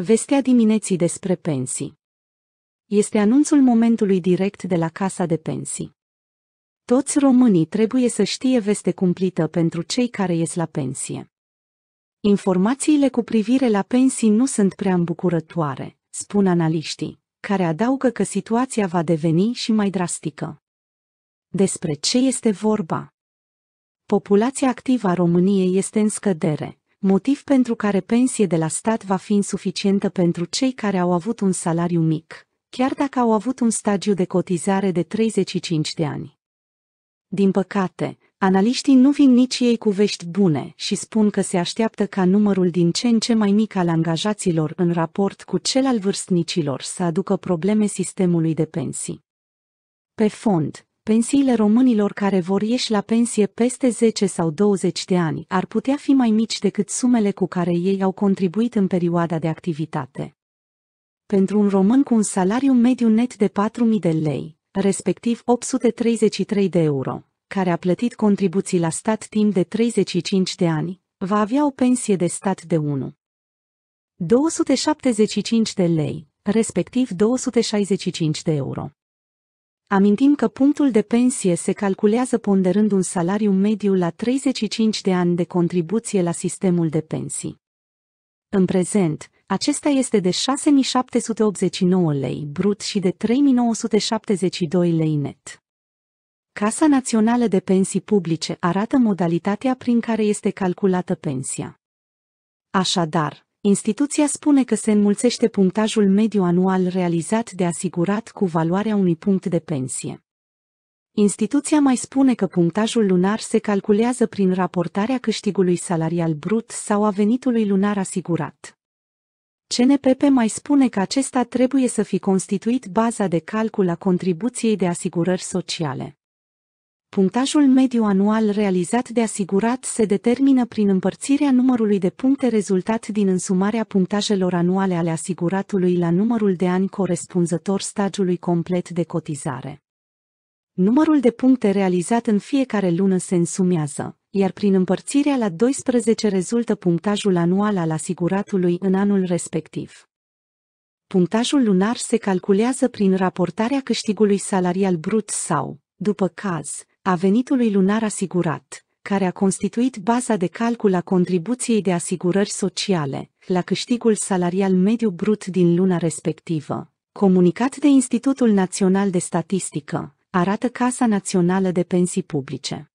Vestea dimineții despre pensii. Este anunțul momentului direct de la Casa de Pensii. Toți românii trebuie să știe veste cumplită pentru cei care ies la pensie. Informațiile cu privire la pensii nu sunt prea îmbucurătoare, spun analiștii, care adaugă că situația va deveni și mai drastică. Despre ce este vorba? Populația activă a României este în scădere, motiv pentru care pensie de la stat va fi insuficientă pentru cei care au avut un salariu mic, chiar dacă au avut un stagiu de cotizare de 35 de ani. Din păcate, analiștii nu vin nici ei cu vești bune și spun că se așteaptă ca numărul din ce în ce mai mic al angajaților în raport cu cel al vârstnicilor să aducă probleme sistemului de pensii. Pe fond, pensiile românilor care vor ieși la pensie peste 10 sau 20 de ani ar putea fi mai mici decât sumele cu care ei au contribuit în perioada de activitate. Pentru un român cu un salariu mediu net de 4.000 de lei, respectiv 833 de euro, care a plătit contribuții la stat timp de 35 de ani, va avea o pensie de stat de 1. 275 de lei, respectiv 265 de euro. Amintim că punctul de pensie se calculează ponderând un salariu mediu la 35 de ani de contribuție la sistemul de pensii. În prezent, acesta este de 6789 lei brut și de 3972 lei net. Casa Națională de Pensii Publice arată modalitatea prin care este calculată pensia. Așadar, Instituția spune că se înmulțește punctajul mediu anual realizat de asigurat cu valoarea unui punct de pensie. Instituția mai spune că punctajul lunar se calculează prin raportarea câștigului salarial brut sau a venitului lunar asigurat. CNPP mai spune că acesta trebuie să fi constituit baza de calcul a contribuției de asigurări sociale. Punctajul mediu anual realizat de asigurat se determină prin împărțirea numărului de puncte rezultat din însumarea punctajelor anuale ale asiguratului la numărul de ani corespunzător stagiului complet de cotizare. Numărul de puncte realizat în fiecare lună se însumează, iar prin împărțirea la 12 rezultă punctajul anual al asiguratului în anul respectiv. Punctajul lunar se calculează prin raportarea câștigului salarial brut sau, după caz, a venitului lunar asigurat, care a constituit baza de calcul a contribuției de asigurări sociale, la câștigul salarial mediu brut din luna respectivă. Comunicat de Institutul Național de Statistică, arată Casa Națională de Pensii Publice.